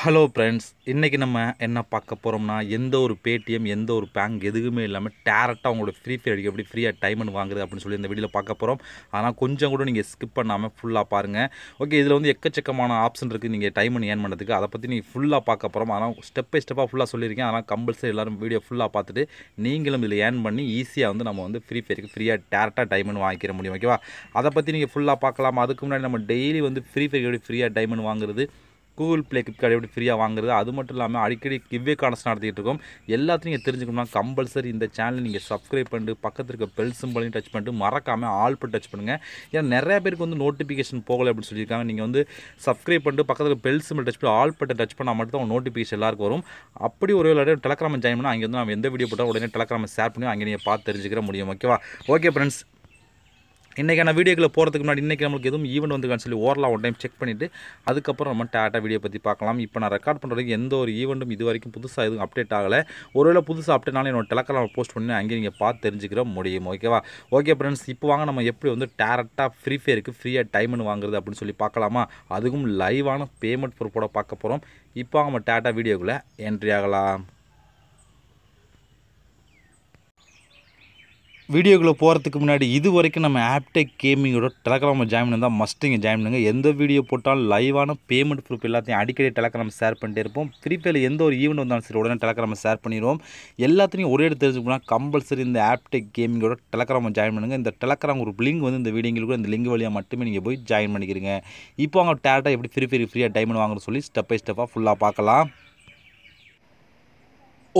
hello friends இன்றைக்கி நம்ம என்ன பார்க்க போகிறோம்னா எந்த ஒரு பேடிஎம் எந்த ஒரு பேங்க் எதுவுமே இல்லாமல் டேரெக்டாக அவங்களோட ஃப்ரீ ஃபயர் அடிக்க எப்படி ஃப்ரீயாக டைமன் வாங்குது அப்படின்னு சொல்லி இந்த வீடியோவில் பார்க்க போகிறோம் ஆனால் கொஞ்சம் கூட நீங்கள் ஸ்கிப் பண்ணாமல் ஃபுல்லாக பாருங்கள் ஓகே இதில் வந்து எக்கச்சக்கமான ஆப்ஷன் இருக்குது நீங்கள் டைமன் ஏன் பண்ணுறதுக்கு அதை பற்றி நீங்கள் ஃபுல்லாக பார்க்க போகிறோம் ஆனால் ஸ்டெப் பை ஸ்டெப்பாக ஃபுல்லாக சொல்லியிருக்கேன் ஆனால் கம்பல்சரி எல்லோரும் வீடியோ ஃபுல்லாக பார்த்துட்டு நீங்களும் இதில் ஏர்ன் பண்ணி ஈஸியாக வந்து நம்ம வந்து ஃப்ரீ ஃபயருக்கு ஃப்ரீயாக டேரெக்டாக டைமன் வாங்கிக்கிற முடியும் ஓகேவா அதை பற்றி நீங்கள் ஃபுல்லாக பார்க்கலாம் அதுக்கு முன்னாடி நம்ம டெய்லி வந்து ஃப்ரீ ஃபயர் எப்படி ஃப்ரீயாக டைமன் வாங்குறது கூகுள் ப்ளே கிப்கார்டு எப்படி ஃப்ரீயாக வாங்குறது அது மட்டும் இல்லாமல் அடிக்கடி கிவ்வே கார்டஸ் நடத்திட்டு இருக்கோம் எல்லாத்தையும் நீங்கள் தெரிஞ்சுக்கணும்னா கம்பல்சரி இந்த சேனலை நீங்கள் சப்ஸ்கிரைப் பண்ணிட்டு பக்கத்தில் இருக்க பெல் சிம்பிளையும் டச் பண்ணிட்டு மறக்காமல் ஆல் பட் டச் பண்ணுங்கள் ஏன்னா நிறைய பேருக்கு வந்து நோட்டிஃபிகேஷன் போகலை அப்படின்னு சொல்லியிருக்காங்க நீங்கள் வந்து சப்ஸ்கிரைப் பண்ணிட்டு பக்கத்தில் பெல் சிம்பிள் டச் பண்ணி ஆல் பட்டை டச் பண்ணால் மட்டும் தான் நோட்டிஃபிகேஷன் எல்லாருக்கும் வரும் அப்படி ஒரு வேலை டெலகிராம் ஜாயின் பண்ணால் அங்கே வந்து நம்ம எந்த வீடியோ போட்டால் உடனே டெலகிராமை ஷேர் பண்ணி அங்கே நீங்கள் பார்த்து தெரிஞ்சுக்கிற முடியும் ஓகேவா ஓகே ஃப்ரெண்ட்ஸ் இன்றைக்கான வீடியோக்குள்ளே போகிறதுக்கு முன்னாடி இன்றைக்கி நம்மளுக்கு எதுவும் ஈவெண்ட் வந்துக்கான்னு சொல்லி ஓரளவு ஒன் டைம் செக் பண்ணிவிட்டு அதுக்கப்புறம் நம்ம டேட்டா வீடியோ பற்றி பார்க்கலாம் இப்போ நான் ரெக்கார்ட் பண்ணுறதுக்கு எந்த ஒரு ஈவெண்ட்டும் இது வரைக்கும் புதுசாக எதுவும் அப்டேட் ஆகலை ஒருவேளை புதுசாக அப்டேட்னால என்னோட டெலக்கலாம் போஸ்ட் பண்ணி அங்கேயே நீங்கள் பார்த்து தெரிஞ்சுக்கிற முடியும் ஓகேவா ஓகே ஃப்ரெண்ட்ஸ் இப்போ வாங்க நம்ம எப்படி வந்து டேரெக்டாக ஃப்ரீ ஃபயருக்கு ஃப்ரீயாக டைம்னு வாங்குறது அப்படின்னு சொல்லி பார்க்கலாமா அதுக்கும் லைவான பேமெண்ட் பொறுப்போட பார்க்க போகிறோம் இப்போ நம்ம டேட்டா வீடியோக்குள்ளே என்ட்ரி ஆகலாம் வீடியோக்குள்ளே போகிறதுக்கு முன்னாடி இது வரைக்கும் நம்ம ஆப்டெக் கேமிங்கோட டெலகிராம் ஜாயின் இருந்தால் மஸ்ட்டு இங்கே ஜாயின் பண்ணுங்கள் எந்த வீடியோ போட்டாலும் லைவான பேமெண்ட் ப்ரூஃப் எல்லாத்தையும் அடிக்கடி டெலகிராம் ஷேர் பண்ணிட்டே இருப்போம் ஃப்ரீ எந்த ஒரு ஈவெண்ட் வந்தாலும் சரி உடனே டெலகிராம் ஷேர் பண்ணிடுவோம் எல்லாத்தையும் ஒரே இடத்து தெரிஞ்சுக்கணும் கம்பல்சரி இந்த ஆப்டெக் கேமிங்கோட டெலகிராம் ஜாயின் பண்ணுங்கள் இந்த டெலகிராம் ஒரு லிங்க் வந்து இந்த வீடியோங்களுக்கு இந்த லிங்க் வழியாக மட்டுமே நீங்கள் போய் ஜாயின் பண்ணிக்கிறீங்க இப்போ அவங்க டேரெக்டாக எப்படி ஃப்ரீ ஃபயர் ஃப்ரீயாக டைமண்ட் வாங்குறது சொல்லி ஸ்டெப் பை ஸ்டெப்பாக ஃபுல்லாக பார்க்கலாம்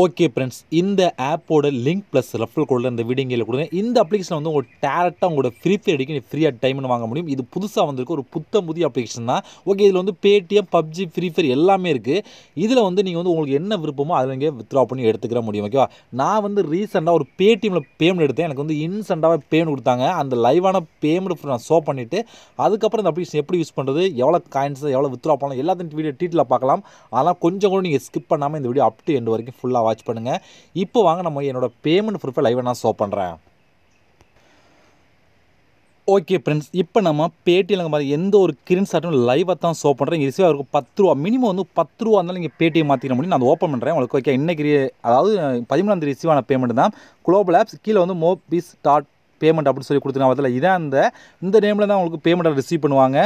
ஓகே ஃப்ரெண்ட்ஸ் இந்த ஆப்போட லிங்க் ப்ளஸ் ரெஃபரல் கோடில் இந்த வீடியோங்கில் கொடுங்க இந்த அப்ளிகேஷன் வந்து உங்கள் டேரெக்டாக உங்களோட ஃப்ரீ ஃபயர்டுக்கு நீங்கள் ஃப்ரீயாக டைம்னு வாங்க முடியும் இது புதுசாக வந்திருக்கு ஒரு புத்த புதிய அப்ளிகேஷன் தான் ஓகே இதில் வந்து பேடிஎம் பப்ஜி ஃப்ரீ ஃபயர் எல்லாமே இருக்குது இதில் வந்து நீங்கள் வந்து உங்களுக்கு என்ன விருப்பமோ அதில் நீங்கள் வித்ரா பண்ணி எடுத்துக்கிற முடியும் ஓகேவா நான் வந்து ரீசெண்டாக ஒரு பேடிஎம்மில் பேமெண்ட் எடுத்தேன் எனக்கு வந்து இன்சென்ட்டாக பேமெண்ட் கொடுத்தாங்க அந்த லைவான பேமெண்ட் நான் ஷோ பண்ணிவிட்டு அதுக்கப்புறம் இந்த அப்ளிகேஷன் எப்படி யூஸ் பண்ணுறது எவ்வளோ காயின்ஸ் எவ்வளோ வித்ரா பண்ணலாம் எல்லாத்தையும் வீடியோ டீட்டெயிலாக பார்க்கலாம் அதெல்லாம் கொஞ்சம் கூட நீங்கள் ஸ்கிப் பண்ணாமல் இந்த வீடியோ அப்டி எண்டு வரைக்கும் ஃபுல்லாக வாட்ச் பண்ணுங்கள் இப்போ வாங்க நம்ம என்னோடய பேமெண்ட் ப்ரூஃபை லைவாக நான் ஷோ பண்ணுறேன் ஓகே ஃப்ரெண்ட்ஸ் இப்போ நம்ம பேடிஎம் மாதிரி எந்த ஒரு கிரீன் ஷாட்டும் லைவாக தான் ஷோ பண்ணுறேன் ரிசீவ் இருக்கும் பத்து ரூபா மினிமம் வந்து பத்து ரூபா இருந்தாலும் இங்கே பேடிஎம் மாற்றிக்கிற முடியும் நான் ஓப்பன் பண்ணுறேன் உங்களுக்கு ஓகே இன்னைக்கு அதாவது பதிமூணாந்தேதி ரிசீவான பேமெண்ட் தான் குளோபல் ஆப்ஸ் கீழே வந்து மோபிஸ் டாட் பேமெண்ட் அப்படின்னு சொல்லி கொடுத்துருக்காங்க அதில் இதான் அந்த இந்த நேமில் தான் உங்களுக்கு பேமெண்ட்டை ரிசீவ் பண்ணுவாங்க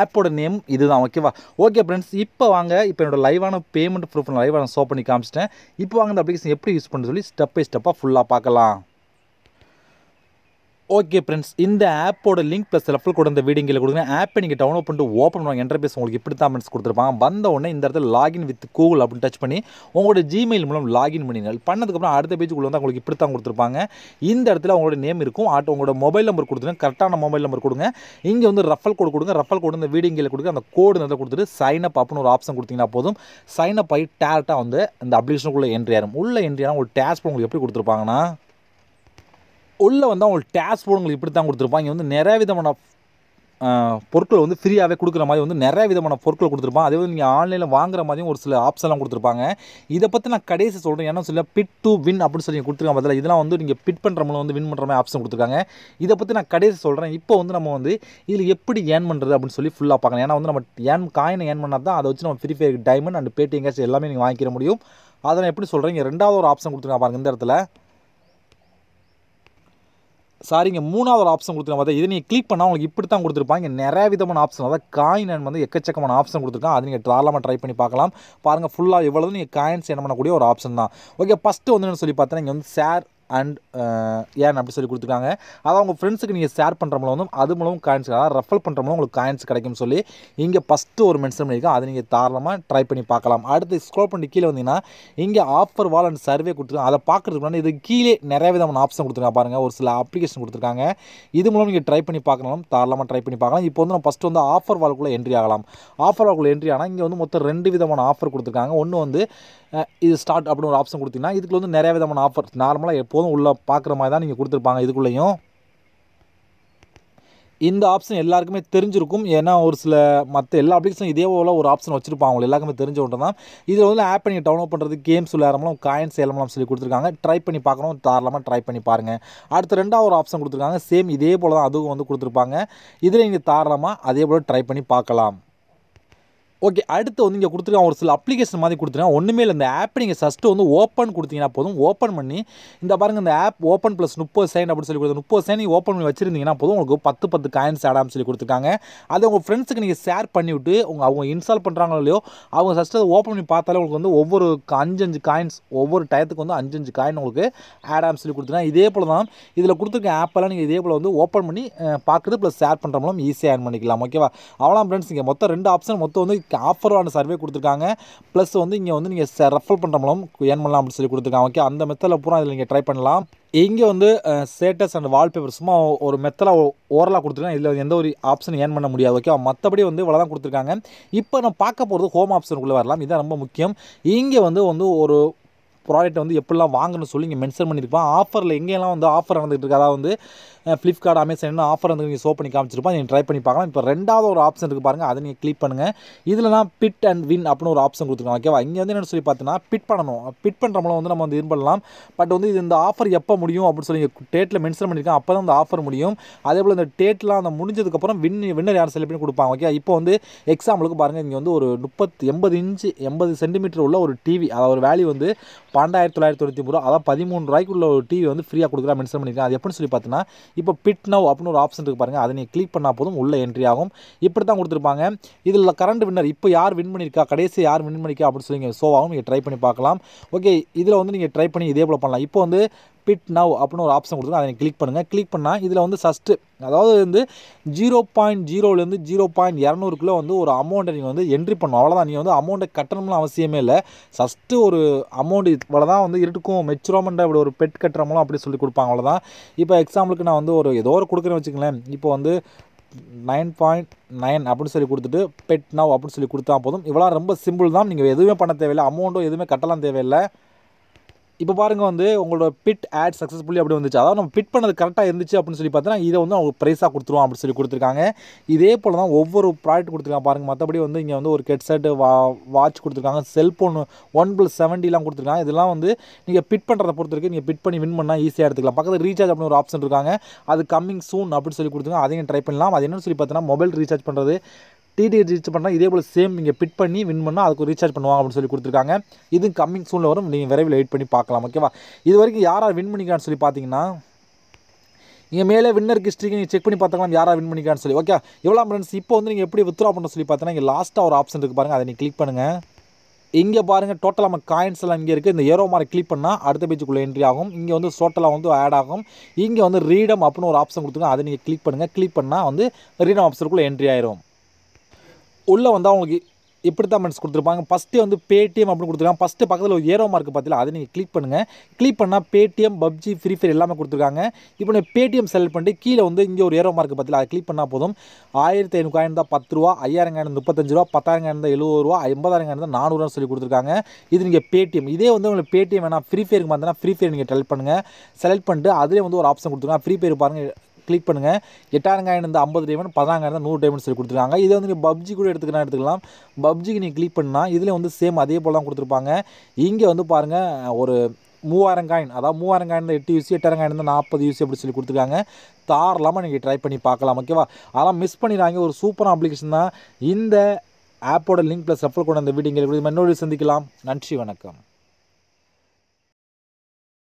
ஆப்போட நேம் இதுதான் ஓகேவா ஓகே ஃப்ரெண்ட்ஸ் இப்போ வாங்க இப்போ என்னோட லைவான பேமெண்ட் ப்ரூஃப் லைவாக நான் பண்ணி காமிச்சிட்டேன் இப்போ வாங்க இந்த அப்ளிகேஷன் எப்படி யூஸ் பண்ணுறது சொல்லி ஸ்டெப் பை ஸ்டெப்பாக ஃபுல்லாக பார்க்கலாம் ஓகே ஃப்ரெண்ட்ஸ் இந்த ஆப்போட லிங்க் ப்ளஸ் ரெஃபர் கூட இந்த வீடியோ கீழே கொடுங்க ஆப்பை நீங்கள் டவுன்லோட் பண்ணிட்டு ஓப்பன் பண்ணுவாங்க என்டர்பேஸ் உங்களுக்கு இப்படி தான் மென்ஸ் கொடுத்துருப்பாங்க வந்த உடனே இந்த இடத்துல லாகின் வித் கூகுள் அப்படின்னு டச் பண்ணி உங்களோட ஜிமெயில் மூலம் லாகின் பண்ணினால் பண்ணதுக்கப்புறம் அடுத்த பேஜ் உள்ள வந்து உங்களுக்கு இப்படி தான் கொடுத்துருப்பாங்க இந்த இடத்துல உங்களோட நேம் இருக்கும் ஆட்டோ உங்களோட மொபைல் நம்பர் கொடுத்துருங்க கரெக்டான மொபைல் நம்பர் கொடுங்க இங்கே வந்து ரஃபல் கோடு கொடுங்க ரஃபல் கோடு இந்த வீடியோ கீழே கொடுங்க அந்த கோடு நல்லா கொடுத்துட்டு சைன் அப் அப்னு ஒரு ஆப்ஷன் கொடுத்தீங்கன்னா போதும் சைன் அப் ஆகி டேரெக்டாக வந்து இந்த அப்ளிகேஷனுக்குள்ளே என்ட்ரி ஆகும் உள்ள என்ட்ரி ஆனால் உங்களுக்கு டேஸ்ட் உங்களுக்கு எப்படி கொடுத்துருப்பாங்கன்னா உள்ளே வந்து அவங்களுக்கு டேக்ஸ் போடுங்களுக்கு இப்படி தான் கொடுத்துருப்பான் இங்கே வந்து நிறைய விதமான பொருட்கள் வந்து ஃப்ரீயாகவே கொடுக்குற மாதிரி வந்து நிறைய விதமான பொருட்கள் கொடுத்துருப்பான் அதே வந்து நீங்கள் ஆன்லைனில் வாங்குற மாதிரியும் ஒரு சில ஆப்ஷன்லாம் கொடுத்துருப்பாங்க இதை பற்றி நான் கடைசி சொல்கிறேன் ஏன்னா சொல்ல பிட் டு வின் அப்படின்னு சொல்லி கொடுத்துருக்காங்க பதில் இதெல்லாம் வந்து நீங்கள் பிட் பண்ணுற மூலம் வந்து வின் பண்ணுற மாதிரி ஆப்ஷன் கொடுத்துருக்காங்க இதை பற்றி நான் கடைசி சொல்கிறேன் இப்போ வந்து நம்ம வந்து இதில் எப்படி ஏர்ன் பண்ணுறது அப்படின்னு சொல்லி ஃபுல்லாக பார்க்கலாம் ஏன்னா வந்து நம்ம ஏன் காயினை ஏன் பண்ணால் தான் அதை வச்சு நம்ம Free Fire diamond and Paytm cash எல்லாமே நீங்கள் வாங்கிக்கிற முடியும் அதை நான் எப்படி சொல்கிறேன் இங்கே ரெண்டாவது ஒரு ஆப்ஷன் கொடுத்துருக்காங்க பாருங்கள் இந்த இடத்துல சாரி இங்கே மூணாவது ஒரு ஆப்ஷன் கொடுத்துருக்காங்க பார்த்தா இதை நீங்கள் கிளிக் பண்ணால் உங்களுக்கு இப்படி தான் கொடுத்துருப்பாங்க நிறைய விதமான ஆப்ஷன் அதாவது காயின் வந்து எக்கச்சக்கமான ஆப்ஷன் கொடுத்துருக்காங்க அது நீங்கள் தாராளமாக ட்ரை பண்ணி பார்க்கலாம் பாருங்கள் ஃபுல்லாக இவ்வளோ நீங்கள் காயின்ஸ் என்ன பண்ணக்கூடிய ஒரு ஆப்ஷன் தான் ஓகே ஃபஸ்ட்டு வந்து சொல்லி பார்த்தா நீங்கள் வந்து ஷேர் அண்ட் ஏன் அப்படி சொல்லி கொடுத்துருக்காங்க அதாவது உங்கள் ஃப்ரெண்ட்ஸுக்கு நீங்கள் ஷேர் பண்ணுற மூலம் வந்து அது மூலமும் காயின்ஸ் அதாவது ரெஃபர் பண்ணுற மூலம் உங்களுக்கு காயின்ஸ் கிடைக்கும்னு சொல்லி இங்கே ஃபஸ்ட்டு ஒரு மென்ஷன் பண்ணியிருக்கோம் அதை நீங்கள் தாராளமாக ட்ரை பண்ணி பார்க்கலாம் அடுத்து ஸ்க்ரோல் பண்ணி கீழே வந்தீங்கன்னா இங்கே ஆஃபர் வால் அண்ட் சர்வே கொடுத்துருக்காங்க அதை பார்க்குறதுக்கு முன்னாடி இது கீழே நிறைய விதமான ஆப்ஷன் கொடுத்துருக்காங்க பாருங்கள் ஒரு சில அப்ளிகேஷன் கொடுத்துருக்காங்க இது மூலம் நீங்கள் ட்ரை பண்ணி பார்க்கலாம் தாராளமாக ட்ரை பண்ணி பார்க்கலாம் இப்போ வந்து நம்ம ஃபஸ்ட்டு வந்து ஆஃபர் வால்குள்ளே என்ட்ரி ஆகலாம் ஆஃபர் வால்குள்ளே என்ட்ரி ஆனால் இங்கே வந்து மொத்தம் ரெண்டு விதமான ஆஃபர் கொடுத்துருக்காங்க ஒன்று வந்து இது ஸ்டார்ட் அப்படின்னு ஒரு ஆப்ஷன் கொடுத்தீங்கன்னா இதுக்கு வந்து நிறைய விதமான ஆஃபர் நார்மலாக எப்போ போதும் உள்ளே பார்க்குற மாதிரி தான் நீங்கள் கொடுத்துருப்பாங்க இதுக்குள்ளேயும் இந்த ஆப்ஷன் எல்லாருக்குமே தெரிஞ்சிருக்கும் ஏன்னா ஒரு சில மற்ற எல்லா அப்ளிகேஷன் இதே போல் ஒரு ஆப்ஷன் வச்சிருப்பாங்க அவங்க எல்லாருக்குமே தெரிஞ்ச ஒன்று தான் இதில் வந்து ஆப் நீங்கள் டவுன்லோட் பண்ணுறது கேம்ஸ் விளையாடலாம் காயின்ஸ் ஏலமெல்லாம் சொல்லி கொடுத்துருக்காங்க ட்ரை பண்ணி பார்க்கணும் தாராளமாக ட்ரை பண்ணி பாருங்கள் அடுத்த ரெண்டாவது ஒரு ஆப்ஷன் கொடுத்துருக்காங்க சேம் இதே போல் தான் அதுவும் வந்து கொடுத்துருப்பாங்க இதில் நீங்கள் தாராளமாக அதே போல் ட்ரை பண்ணி பார்க்கலாம் ஓகே அடுத்து வந்து இங்கே கொடுத்துருக்கான் ஒரு சில அப்ளிகேஷன் மாதிரி கொடுத்துருக்கேன் ஒன்றுமே இல்லை இந்த ஆப் நீங்கள் ஃபஸ்ட்டு வந்து ஓப்பன் கொடுத்தீங்கன்னா போதும் ஓப்பன் பண்ணி இந்த பாருங்கள் இந்த ஆப் ஓப்பன் ப்ளஸ் முப்பது சைன் அப்படின்னு சொல்லி கொடுத்து முப்பது சைன் நீங்கள் ஓப்பன் பண்ணி வச்சிருந்தீங்கன்னா போதும் உங்களுக்கு பத்து பத்து காயின்ஸ் ஆடாமல் சொல்லி கொடுத்துருக்காங்க அதை உங்கள் ஃப்ரெண்ட்ஸுக்கு நீங்கள் ஷேர் பண்ணிவிட்டு உங்கள் அவங்க இன்ஸ்டால் பண்ணுறாங்களோ இல்லையோ அவங்க ஃபஸ்ட்டு அதை ஓப்பன் பண்ணி பார்த்தாலே உங்களுக்கு வந்து ஒவ்வொரு அஞ்சு அஞ்சு காயின்ஸ் ஒவ்வொரு டயத்துக்கு வந்து அஞ்சு அஞ்சு காயின் உங்களுக்கு ஆடாம் சொல்லி கொடுத்துருக்காங்க இதே போல் தான் இதில் கொடுத்துருக்க ஆப்பெல்லாம் நீங்கள் இதே போல் வந்து ஓப்பன் பண்ணி பார்க்குறது ப்ளஸ் ஷேர் பண்ணுற மூலம் ஈஸியாக ஏர்ன் பண்ணிக்கலாம் ஓகேவா அவ்வளோ ஃப்ரெண்ட்ஸ் இங்கே மொத்தம் ரெண்டு ஆப்ஷன் மொத்தம் வந்து ஆஃபரான சர்வே கொடுத்துருக்காங்க ப்ளஸ் வந்து இங்கே வந்து நீங்கள் ரெஃபர் பண்ணுற மூலம் ஏன் பண்ணலாம் அப்படின்னு சொல்லி கொடுத்துருக்காங்க ஓகே அந்த மெத்தடில் பூரா இதில் நீங்கள் ட்ரை பண்ணலாம் இங்கே வந்து ஸ்டேட்டஸ் அண்ட் வால்பேப்பர் சும்மா ஒரு மெத்தலாக ஓரலாக கொடுத்துருக்காங்க இதில் எந்த ஒரு ஆப்ஷன் ஏன் பண்ண முடியாது ஓகே மற்றபடி வந்து இவ்வளோ தான் கொடுத்துருக்காங்க இப்போ நம்ம பார்க்க போகிறது ஹோம் ஆப்ஷனுக்குள்ளே வரலாம் இதுதான் ரொம்ப முக்கியம் இங்கே வந்து வந்து ஒரு ப்ராடக்ட் வந்து எப்படிலாம் வாங்கணும்னு சொல்லி இங்கே மென்ஷன் பண்ணியிருப்பான் ஆஃபரில் எங்கேயெல்லாம் வந்து ஆஃபர் நடந்துகிட்டு இருக்கு அதாவது வந்து ஃப்ளிப்கார்ட் அமேசான் என்ன ஆஃபர் வந்து நீங்கள் ஷோ பண்ணி காமிச்சிருப்பான் நீங்கள் ட்ரை பண்ணி பார்க்கலாம் இப்போ ரெண்டாவது ஒரு ஆப்ஷன் இருக்குது பாருங்கள் அதை நீங்கள் கிளிக் பண்ணுங்கள் இதில் தான் பிட் அண்ட் வின் அப்படின்னு ஒரு ஆப்ஷன் கொடுத்துருக்காங்க ஓகேவா இங்கே வந்து என்னென்னு சொல்லி பார்த்தீங்கன்னா பிட் பண்ணணும் பிட் பண்ணுற மூலம் வந்து நம்ம வந்து இது பண்ணலாம் பட் வந்து இது இந்த ஆஃபர் எப்போ முடியும் அப்படின்னு சொல்லி டேட்டில் மென்ஷன் பண்ணியிருக்கேன் அப்போ தான் அந்த ஆஃபர் முடியும் அதே போல் இந்த டேட்லாம் அந்த முடிஞ்சதுக்கப்புறம் வின் வின்னர் யார் செலக்ட் பண்ணி கொடுப்பாங்க ஓகே இப்போ வந்து எக்ஸாம்பிளுக்கு பாருங்கள் இங்கே வந்து ஒரு முப்பத்து எண்பது இன்ச்சு எண்பது சென்டிமீட்டர் உள்ள ஒரு டிவி அதாவது ஒரு வேல்யூ வந்து பன்னெண்டாயிரத்தி தொள்ளாயிரத்தி தொண்ணூற்றி ரூபா அதாவது பதிமூணு ரூபாய்க்குள்ள ஒரு டிவி வந்து ஃப்ரீயாக கொடுக்குறா மென்ஷன் பண்ணியிருக்காங்க அது எப்படின்னு சொல்லி பார்த்தீங்கன்னா இப்போ பிட் நவ் அப்படின்னு ஒரு ஆப்ஷன் இருக்குது பாருங்கள் அதை நீங்கள் கிளிக் பண்ணால் போதும் உள்ள என்ட்ரி ஆகும் இப்படி தான் கொடுத்துருப்பாங்க இதில் கரண்ட் வின்னர் இப்போ யார் வின் பண்ணியிருக்கா கடைசி யார் வின் பண்ணிக்கா அப்படின்னு சொல்லி நீங்கள் ஷோ ஆகும் நீங்கள் ட்ரை பண்ணி பார்க்கலாம் ஓகே இதில் வந்து நீங்கள் ட்ரை பண்ணி இதே போல் பண்ணலாம் இப்போ வந்து ஸ்பிட் நவ் அப்படின்னு ஒரு ஆப்ஷன் கொடுத்து அதை கிளிக் பண்ணுங்கள் கிளிக் பண்ணால் இதில் வந்து ஃபஸ்ட்டு அதாவது வந்து ஜீரோ பாயிண்ட் ஜீரோலேருந்து ஜீரோ பாயிண்ட் இரநூறுக்குள்ளே வந்து ஒரு அமௌண்ட்டை நீங்கள் வந்து என்ட்ரி பண்ணணும் அவ்வளோதான் நீங்கள் வந்து அமௌண்ட்டை கட்டணும்னு அவசியமே இல்லை ஃபஸ்ட்டு ஒரு அமௌண்ட் இவ்வளோதான் வந்து இருக்கும் மெச்சூரோமெண்ட்டாக இப்படி ஒரு பெட் கட்டுறமோ அப்படி சொல்லி கொடுப்பாங்க அவ்வளோதான் இப்போ எக்ஸாம்பிளுக்கு நான் வந்து ஒரு ஏதோ ஒரு கொடுக்குறேன்னு வச்சுக்கங்களேன் இப்போ வந்து நைன் பாயிண்ட் நைன் அப்படின்னு சொல்லி கொடுத்துட்டு பெட் நவ் அப்படின்னு சொல்லி கொடுத்தா போதும் இவ்வளோ ரொம்ப சிம்பிள் தான் நீங்கள் எதுவுமே பண்ண தேவையில்லை அமௌண்ட்டும் எதுவுமே கட்டலாம் தேவையில்லை இப்போ பாருங்கள் வந்து உங்களோட பிட் ஆட் சக்ஸஸ்ஃபுல்லி அப்படி வந்துச்சு அதாவது நம்ம பிட் பண்ணது கரெக்டாக இருந்துச்சு அப்படின்னு சொல்லி பார்த்தோன்னா இதை வந்து அவங்க ப்ரைஸாக கொடுத்துருவோம் அப்படின்னு சொல்லி கொடுத்துருக்காங்க இதே போல் தான் ஒவ்வொரு ப்ராடக்ட் கொடுத்துருக்காங்க பாருங்கள் மற்றபடி வந்து இங்கே வந்து ஒரு செட்டு வா வாட்ச் கொடுத்துருக்காங்க செல்ஃபோன் ஒன் ப்ளஸ் செவன்ட்டிலாம் கொடுத்துருக்காங்க இதெல்லாம் வந்து நீங்கள் பிட் பண்ணுறத பொறுத்திருக்கு நீங்கள் பிட் பண்ணி வின் பண்ணால் ஈஸியாக எடுத்துக்கலாம் பக்கத்தில் ரீசார்ஜ் அப்படின்னு ஒரு ஆப்ஷன் இருக்காங்க அது கம்மிங் சூன் அப்படின்னு சொல்லி கொடுத்துருக்காங்க அதையும் ட்ரை பண்ணலாம் அது என்னன்னு சொல்லி பார்த்தோன்னா மொபைல் ரீசார்ஜ் பண்ணுறது டிடி ரீச் பண்ணால் இதே போல் சேம் நீங்கள் பிட் பண்ணி வின் பண்ணால் அதுக்கு ரீசார்ஜ் பண்ணுவாங்க அப்படின்னு சொல்லி கொடுத்துருக்காங்க இது கம்மிங் சூனில் வரும் நீங்கள் விரைவில் வெயிட் பண்ணி பார்க்கலாம் ஓகேவா இது வரைக்கும் யாராக வின் பண்ணிக்கிறான்னு சொல்லி பார்த்தீங்கன்னா இங்கே மேலே வின்னர் ஹிஸ்ட்ரிக்கு நீங்கள் செக் பண்ணி பார்த்துக்கலாம் யாராக வின் பண்ணிக்கிறான்னு சொல்லி ஓகே எவ்வளோ ஃப்ரெண்ட்ஸ் இப்போ வந்து நீங்கள் எப்படி வித்ரா பண்ண சொல்லி பார்த்தீங்கன்னா இங்கே லாஸ்ட்டாக ஒரு ஆப்ஷன் இருக்குது பாருங்கள் அதை நீங்கள் கிளிக் பண்ணுங்கள் இங்கே பாருங்கள் டோட்டலாக நம்ம காயின்ஸ் எல்லாம் இங்கே இருக்குது இந்த ஏரோ மாதிரி கிளிக் பண்ணால் அடுத்த பேஜுக்குள்ளே என்ட்ரி ஆகும் இங்கே வந்து டோட்டலாக வந்து ஆட் ஆகும் இங்கே வந்து ரீடம் அப்படின்னு ஒரு ஆப்ஷன் கொடுத்துருங்க அதை நீங்கள் கிளிக் பண்ணுங்கள் கிளிக் பண்ணால் வந்து ரீடம் ஆப்ஷனுக்குள்ளே என்ட்ரி ஆயிரும் உள்ளே வந்து அவங்களுக்கு இப்படி தான் மென்ஸ் கொடுத்துருப்பாங்க ஃபஸ்ட்டு வந்து பேடிஎம் அப்படின்னு கொடுத்துருக்காங்க ஃபஸ்ட்டு பக்கத்தில் ஒரு ஏரோ மார்க் பார்த்தீங்களா அதை நீங்கள் கிளிக் பண்ணுங்கள் கிளிக் பண்ணால் பேடிஎம் பப்ஜி ஃப்ரீ ஃபயர் எல்லாமே கொடுத்துருக்காங்க இப்போ நீங்கள் பேடிஎம் செலக்ட் பண்ணிட்டு கீழே வந்து இங்கே ஒரு ஏரோ மார்க் பார்த்தீங்க அதை கிளிக் பண்ணால் போதும் ஆயிரத்தி ஐநூறு தான் பத்து ரூபா ஐயாயிரம் காயின் முப்பத்தஞ்சு ரூபா பத்தாயிரம் காயின் தான் எழுபது ரூபா ஐம்பதாயிரம் காயின் தான் நானூறுரூவா சொல்லி கொடுத்துருக்காங்க இது நீங்கள் பேடிஎம் இதே வந்து உங்களுக்கு பேடிஎம் வேணா ஃப்ரீ ஃபயருக்கு பார்த்தீங்கன்னா ஃப்ரீ ஃபயர் நீங்கள் செலக்ட் பண்ணுங்கள் செலக்ட் பண்ணிட்டு அதிலே வந்து ஒரு ஆப்ஷன் கொடுத்துருக்காங்க ஃப்ரீ ஃபயர் பாருங்கள் கிளிக் பண்ணுங்கள் எட்டாயிரங்காயிரம் இந்த ஐம்பது டைமண்ட் பதினாங்காயிரம் நூறு டைமண்ட் சொல்லி கொடுத்துருக்காங்க இதை வந்து நீங்கள் பப்ஜி கூட எடுத்துக்கலாம் எடுத்துக்கலாம் பப்ஜிக்கு நீங்கள் கிளிக் பண்ணால் இதில் வந்து சேம் அதே போல் தான் கொடுத்துருப்பாங்க இங்கே வந்து பாருங்கள் ஒரு மூவாயிரம் காயின் அதாவது மூவாயிரம் காயின் எட்டு யூசி எட்டாயிரம் காயின் நாற்பது யூசி அப்படி சொல்லி கொடுத்துருக்காங்க தாராளமாக நீங்கள் ட்ரை பண்ணி பார்க்கலாம் ஓகேவா அதெல்லாம் மிஸ் பண்ணிடுறாங்க ஒரு சூப்பராக அப்ளிகேஷன் தான் இந்த ஆப்போட லிங்க் ப்ளஸ் ரெஃபர் கொண்டு அந்த வீடியோ இன்னொரு சந்திக்கலாம் நன்றி வணக்கம்